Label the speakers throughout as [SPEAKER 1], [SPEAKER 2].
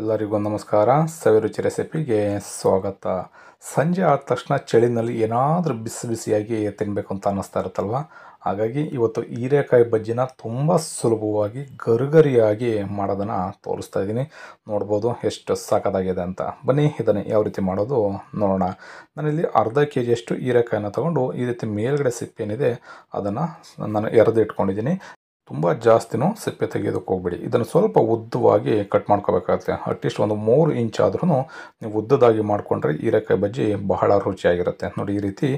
[SPEAKER 1] ಎಲ್ಲರಿಗೂ ನಮಸ್ಕಾರ ಸವಿರುಚಿ ರೆಸಿಪಿಗೆ ಸ್ವಾಗತ ಸಂಜೆ ಆದ ತಕ್ಷಣ ಚಳಿನಲ್ಲಿ ಏನಾದರೂ ಬಿಸಿ ಬಿಸಿಯಾಗಿ ತಿನ್ನಬೇಕು ಅಂತ ಅನ್ನಿಸ್ತಾ ಇರುತ್ತಲ್ವ ಹಾಗಾಗಿ ಇವತ್ತು ಹೀರೆಕಾಯಿ ಬಜ್ಜಿನ ತುಂಬ ಸುಲಭವಾಗಿ ಗರಿಗರಿಯಾಗಿ ಮಾಡೋದನ್ನು ತೋರಿಸ್ತಾ ಇದ್ದೀನಿ ನೋಡ್ಬೋದು ಎಷ್ಟು ಸಾಕದಾಗಿದೆ ಅಂತ ಬನ್ನಿ ಇದನ್ನು ಯಾವ ರೀತಿ ಮಾಡೋದು ನೋಡೋಣ ನಾನಿಲ್ಲಿ ಅರ್ಧ ಕೆ ಜಿಯಷ್ಟು ಹೀರೆಕಾಯಿನ ತೊಗೊಂಡು ಈ ರೀತಿ ಮೇಲ್ಗಡೆ ಸಿಪ್ಪೇನಿದೆ ಅದನ್ನು ನಾನು ಎರೆದು ಇಟ್ಕೊಂಡಿದ್ದೀನಿ ತುಂಬ ಜಾಸ್ತಿನೂ ಸಿಪ್ಪೆ ತೆಗೆಯೋದಕ್ಕೆ ಹೋಗ್ಬೇಡಿ ಇದನ್ನು ಸ್ವಲ್ಪ ಉದ್ದವಾಗಿ ಕಟ್ ಮಾಡ್ಕೋಬೇಕಾಗುತ್ತೆ ಅಟ್ಲೀಸ್ಟ್ ಒಂದು ಮೂರು ಇಂಚ್ ಆದ್ರೂ ನೀವು ಉದ್ದದಾಗಿ ಮಾಡಿಕೊಂಡ್ರೆ ಹೀರೆಕಾಯಿ ಬಜ್ಜಿ ಬಹಳ ರುಚಿಯಾಗಿರುತ್ತೆ ನೋಡಿ ಈ ರೀತಿ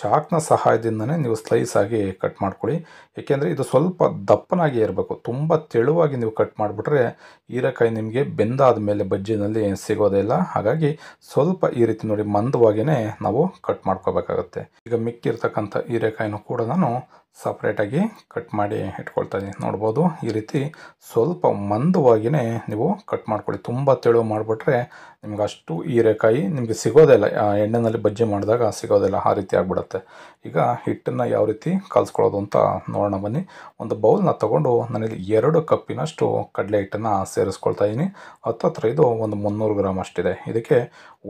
[SPEAKER 1] ಚಾಕ್ನ ಸಹಾಯದಿಂದನೇ ನೀವು ಸ್ಲೈಸ್ ಆಗಿ ಕಟ್ ಮಾಡ್ಕೊಳ್ಳಿ ಏಕೆಂದರೆ ಇದು ಸ್ವಲ್ಪ ದಪ್ಪನಾಗಿ ಇರಬೇಕು ತುಂಬ ತೆಳುವಾಗಿ ನೀವು ಕಟ್ ಮಾಡಿಬಿಟ್ರೆ ಹೀರೆಕಾಯಿ ನಿಮಗೆ ಬೆಂದಾದ ಮೇಲೆ ಬಜ್ಜಿನಲ್ಲಿ ಸಿಗೋದೇ ಇಲ್ಲ ಹಾಗಾಗಿ ಸ್ವಲ್ಪ ಈ ರೀತಿ ನೋಡಿ ಮಂದವಾಗಿಯೇ ನಾವು ಕಟ್ ಮಾಡ್ಕೋಬೇಕಾಗುತ್ತೆ ಈಗ ಮಿಕ್ಕಿರ್ತಕ್ಕಂಥ ಹೀರೆಕಾಯಿನೂ ಕೂಡ ನಾನು ಸಪ್ರೇಟಾಗಿ ಕಟ್ ಮಾಡಿ ಇಟ್ಕೊಳ್ತಾ ಇದ್ದೀನಿ ನೋಡ್ಬೋದು ಈ ರೀತಿ ಸ್ವಲ್ಪ ಮಂದವಾಗಿಯೇ ನೀವು ಕಟ್ ಮಾಡ್ಕೊಳ್ಳಿ ತುಂಬ ತೆಳು ಮಾಡಿಬಿಟ್ರೆ ನಿಮ್ಗೆ ಅಷ್ಟು ಹೀರೆಕಾಯಿ ನಿಮಗೆ ಸಿಗೋದಿಲ್ಲ ಎಣ್ಣೆನಲ್ಲಿ ಬಜ್ಜಿ ಮಾಡಿದಾಗ ಸಿಗೋದಿಲ್ಲ ಆ ರೀತಿ ಆಗಿಬಿಡುತ್ತೆ ಈಗ ಹಿಟ್ಟನ್ನು ಯಾವ ರೀತಿ ಕಲಿಸ್ಕೊಳ್ಳೋದು ಅಂತ ನೋಡೋಣ ಬನ್ನಿ ಒಂದು ಬೌಲ್ನ ತೊಗೊಂಡು ನಾನಿಲ್ಲಿ ಎರಡು ಕಪ್ಪಿನಷ್ಟು ಕಡಲೆ ಹಿಟ್ಟನ್ನು ಸೇರಿಸ್ಕೊಳ್ತಾ ಇದ್ದೀನಿ ಹತ್ತತ್ರ ಇದು ಒಂದು ಮುನ್ನೂರು ಗ್ರಾಮ್ ಅಷ್ಟಿದೆ ಇದಕ್ಕೆ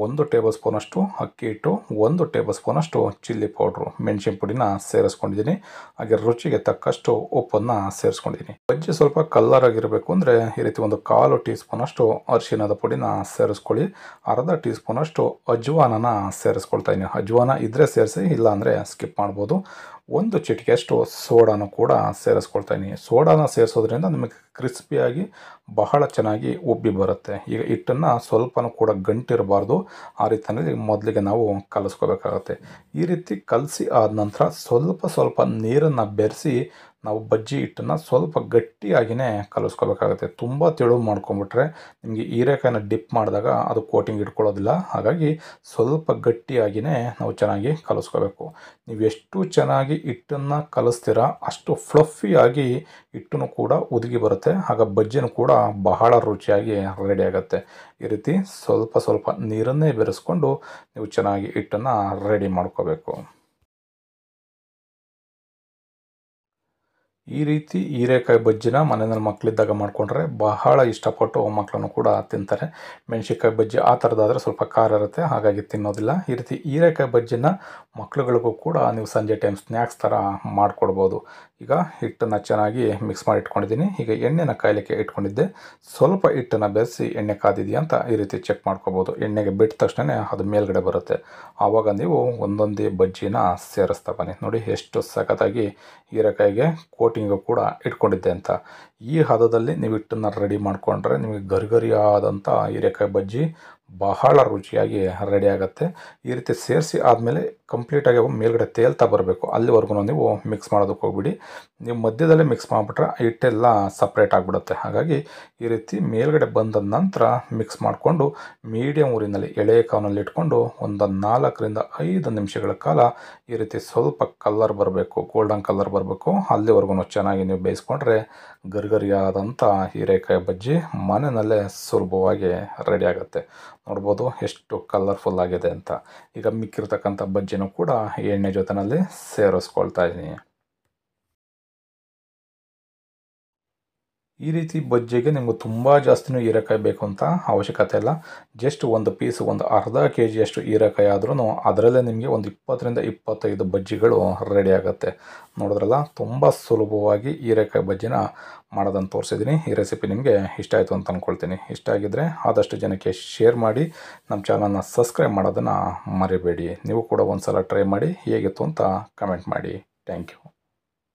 [SPEAKER 1] ಒಂದು ಟೇಬಲ್ ಸ್ಪೂನಷ್ಟು ಅಕ್ಕಿ ಹಿಟ್ಟು ಒಂದು ಟೇಬಲ್ ಸ್ಪೂನಷ್ಟು ಚಿಲ್ಲಿ ಪೌಡ್ರು ಮೆಣಸಿನ ಪುಡಿನ ಸೇರಿಸ್ಕೊಂಡಿದ್ದೀನಿ ಹಾಗೆ ರುಚಿಗೆ ತಕ್ಕಷ್ಟು ಉಪ್ಪನ್ನು ಸೇರಿಸ್ಕೊಂಡಿದ್ದೀನಿ ಬಜ್ಜಿ ಸ್ವಲ್ಪ ಕಲ್ಲರ್ ಆಗಿರಬೇಕು ಅಂದರೆ ಈ ರೀತಿ ಒಂದು ಕಾಲು ಟೀ ಸ್ಪೂನಷ್ಟು ಅರಿಶಿನದ ಪುಡಿನ ಸೇರಿಸ್ಕೊಳ್ಳಿ ಅರ್ಧ ಟೀ ಸ್ಪೂನಷ್ಟು ಅಜ್ವಾನನ ಸೇರಿಸ್ಕೊಳ್ತಾ ಇದ್ದೀನಿ ಅಜ್ವಾನ ಇದ್ದರೆ ಸೇರಿಸಿ ಇಲ್ಲ ಅಂದರೆ ಸ್ಕಿಪ್ ಮಾಡ್ಬೋದು ಒಂದು ಚಿಟಿಕೆಯಷ್ಟು ಸೋಡಾನು ಕೂಡ ಸೇರಿಸ್ಕೊಳ್ತಾ ಸೋಡಾನ ಸೇರಿಸೋದ್ರಿಂದ ನಿಮಗೆ ಕ್ರಿಸ್ಪಿಯಾಗಿ ಬಹಳ ಚೆನ್ನಾಗಿ ಉಬ್ಬಿ ಬರುತ್ತೆ ಈಗ ಹಿಟ್ಟನ್ನು ಸ್ವಲ್ಪನೂ ಕೂಡ ಗಂಟಿರಬಾರ್ದು ಆ ರೀತಿಯಲ್ಲಿ ಮೊದಲಿಗೆ ನಾವು ಕಲಿಸ್ಕೋಬೇಕಾಗತ್ತೆ ಈ ರೀತಿ ಕಲಸಿ ಆದ ನಂತರ ಸ್ವಲ್ಪ ಸ್ವಲ್ಪ ನೀರನ್ನು ಬೆರೆಸಿ ನಾವು ಬಜ್ಜಿ ಹಿಟ್ಟನ್ನು ಸ್ವಲ್ಪ ಗಟ್ಟಿಯಾಗಿಯೇ ಕಲಿಸ್ಕೋಬೇಕಾಗುತ್ತೆ ತುಂಬ ತೆಳು ಮಾಡ್ಕೊಂಬಿಟ್ರೆ ನಿಮಗೆ ಹೀರೆಕಾಯಿನ ಡಿಪ್ ಮಾಡಿದಾಗ ಅದು ಕೋಟಿಂಗ್ ಇಟ್ಕೊಳ್ಳೋದಿಲ್ಲ ಹಾಗಾಗಿ ಸ್ವಲ್ಪ ಗಟ್ಟಿಯಾಗಿಯೇ ನಾವು ಚೆನ್ನಾಗಿ ಕಲಿಸ್ಕೋಬೇಕು ನೀವು ಎಷ್ಟು ಚೆನ್ನಾಗಿ ಹಿಟ್ಟನ್ನು ಕಲಿಸ್ತೀರ ಅಷ್ಟು ಫ್ಲಫಿಯಾಗಿ ಹಿಟ್ಟನ್ನು ಕೂಡ ಒದಗಿ ಬರುತ್ತೆ ಆಗ ಬಜ್ಜಿನೂ ಕೂಡ ಬಹಳ ರುಚಿಯಾಗಿ ರೆಡಿ ಆಗುತ್ತೆ ಈ ರೀತಿ ಸ್ವಲ್ಪ ಸ್ವಲ್ಪ ನೀರನ್ನೇ ಬೆರೆಸ್ಕೊಂಡು ನೀವು ಚೆನ್ನಾಗಿ ಹಿಟ್ಟನ್ನು ರೆಡಿ ಮಾಡ್ಕೋಬೇಕು ಈ ರೀತಿ ಹೀರೆಕಾಯಿ ಬಜ್ಜಿನ ಮನೆಯಲ್ಲಿ ಮಕ್ಕಳಿದ್ದಾಗ ಮಾಡಿಕೊಂಡ್ರೆ ಬಹಳ ಇಷ್ಟಪಟ್ಟು ಮಕ್ಕಳನ್ನು ಕೂಡ ತಿಂತಾರೆ ಮೆಣಸಿಕಾಯಿ ಬಜ್ಜಿ ಆ ಥರದಾದರೆ ಸ್ವಲ್ಪ ಖಾರ ಇರುತ್ತೆ ಹಾಗಾಗಿ ತಿನ್ನೋದಿಲ್ಲ ಈ ರೀತಿ ಹೀರೆಕಾಯಿ ಬಜ್ಜಿನ ಮಕ್ಕಳುಗಳಿಗೂ ಕೂಡ ನೀವು ಸಂಜೆ ಟೈಮ್ ಸ್ನ್ಯಾಕ್ಸ್ ಥರ ಮಾಡಿಕೊಡ್ಬೋದು ಈಗ ಹಿಟ್ಟನ್ನು ಚೆನ್ನಾಗಿ ಮಿಕ್ಸ್ ಮಾಡಿ ಇಟ್ಕೊಂಡಿದ್ದೀನಿ ಈಗ ಎಣ್ಣೆನ ಕಾಯಲಿಕ್ಕೆ ಇಟ್ಕೊಂಡಿದ್ದೆ ಸ್ವಲ್ಪ ಹಿಟ್ಟನ್ನು ಬೆರೆಸಿ ಎಣ್ಣೆ ಕಾದಿದೆಯಾ ಅಂತ ಈ ರೀತಿ ಚೆಕ್ ಮಾಡ್ಕೋಬೋದು ಎಣ್ಣೆಗೆ ಬಿಟ್ಟ ತಕ್ಷಣ ಅದು ಮೇಲ್ಗಡೆ ಬರುತ್ತೆ ಆವಾಗ ನೀವು ಒಂದೊಂದೇ ಬಜ್ಜಿನ ಸೇರಿಸ್ತಾ ಬನ್ನಿ ನೋಡಿ ಎಷ್ಟು ಸಖತ್ತಾಗಿ ಹೀರೆಕಾಯಿಗೆ ಕೋಟಿಂಗು ಕೂಡ ಇಟ್ಕೊಂಡಿದ್ದೆ ಅಂತ ಈ ಹದದಲ್ಲಿ ನೀವು ಹಿಟ್ಟನ್ನು ರೆಡಿ ಮಾಡಿಕೊಂಡ್ರೆ ನಿಮಗೆ ಗರಿಗರಿಯಾದಂಥ ಹೀರೆಕಾಯಿ ಬಜ್ಜಿ ಬಹಳ ರುಚಿಯಾಗಿ ರೆಡಿ ಆಗುತ್ತೆ ಈ ರೀತಿ ಸೇರಿಸಿ ಆದಮೇಲೆ ಕಂಪ್ಲೀಟಾಗಿ ಮೇಲ್ಗಡೆ ತೇಲ್ತಾ ಬರಬೇಕು ಅಲ್ಲಿವರೆಗೂ ನೀವು ಮಿಕ್ಸ್ ಮಾಡೋದಕ್ಕೆ ಹೋಗ್ಬಿಡಿ ನೀವು ಮಧ್ಯದಲ್ಲೇ ಮಿಕ್ಸ್ ಮಾಡಿಬಿಟ್ರೆ ಹಿಟ್ಟೆಲ್ಲ ಸಪ್ರೇಟ್ ಆಗಿಬಿಡುತ್ತೆ ಹಾಗಾಗಿ ಈ ರೀತಿ ಮೇಲ್ಗಡೆ ಬಂದ ನಂತರ ಮಿಕ್ಸ್ ಮಾಡಿಕೊಂಡು ಮೀಡಿಯಮ್ ಊರಿನಲ್ಲಿ ಎಳೆಯ ಇಟ್ಕೊಂಡು ಒಂದು ನಾಲ್ಕರಿಂದ ಐದು ನಿಮಿಷಗಳ ಕಾಲ ಈ ರೀತಿ ಸ್ವಲ್ಪ ಕಲರ್ ಬರಬೇಕು ಗೋಲ್ಡನ್ ಕಲರ್ ಬರಬೇಕು ಅಲ್ಲಿವರೆಗೂ ಚೆನ್ನಾಗಿ ನೀವು ಬೇಯಿಸ್ಕೊಂಡ್ರೆ ಗರ್ಗರಿಯಾದಂಥ ಹೀರೆಕಾಯಿ ಬಜ್ಜಿ ಮನೆಯಲ್ಲೇ ಸುಲಭವಾಗಿ ರೆಡಿ ಆಗುತ್ತೆ ನೋಡ್ಬೋದು ಎಷ್ಟು ಕಲರ್ಫುಲ್ ಆಗಿದೆ ಅಂತ ಈಗ ಮಿಕ್ಕಿರ್ತಕ್ಕಂಥ ಬಜ್ಜಿನೂ ಕೂಡ ಎಣ್ಣೆ ಜೊತೆಯಲ್ಲಿ ಸೇರಿಸ್ಕೊಳ್ತಾ ಇದ್ದೀನಿ ಈ ರೀತಿ ಬಜ್ಜಿಗೆ ನಿಮಗೆ ತುಂಬ ಜಾಸ್ತಿನೂ ಹೀರೆಕಾಯಿ ಬೇಕು ಅಂತ ಅವಶ್ಯಕತೆ ಇಲ್ಲ ಜಸ್ಟ್ ಒಂದು ಪೀಸ್ ಒಂದು ಅರ್ಧ ಕೆ ಜಿಯಷ್ಟು ಹೀರೆಕಾಯಿ ಆದ್ರೂ ಅದರಲ್ಲೇ ನಿಮಗೆ ಒಂದು ಇಪ್ಪತ್ತರಿಂದ ಇಪ್ಪತ್ತೈದು ಬಜ್ಜಿಗಳು ರೆಡಿ ಆಗುತ್ತೆ ನೋಡಿದ್ರಲ್ಲ ತುಂಬ ಸುಲಭವಾಗಿ ಹೀರೆಕಾಯಿ ಬಜ್ಜಿನ ಮಾಡೋದನ್ನು ತೋರಿಸಿದ್ದೀನಿ ಈ ರೆಸಿಪಿ ನಿಮಗೆ ಇಷ್ಟ ಆಯಿತು ಅಂತ ಅಂದ್ಕೊಳ್ತೀನಿ ಇಷ್ಟ ಆಗಿದ್ದರೆ ಆದಷ್ಟು ಜನಕ್ಕೆ ಶೇರ್ ಮಾಡಿ ನಮ್ಮ ಚಾನಲ್ನ ಸಬ್ಸ್ಕ್ರೈಬ್ ಮಾಡೋದನ್ನು ಮರಿಬೇಡಿ ನೀವು ಕೂಡ ಒಂದು ಸಲ ಟ್ರೈ ಮಾಡಿ ಹೇಗಿತ್ತು ಅಂತ ಕಮೆಂಟ್ ಮಾಡಿ ಥ್ಯಾಂಕ್ ಯು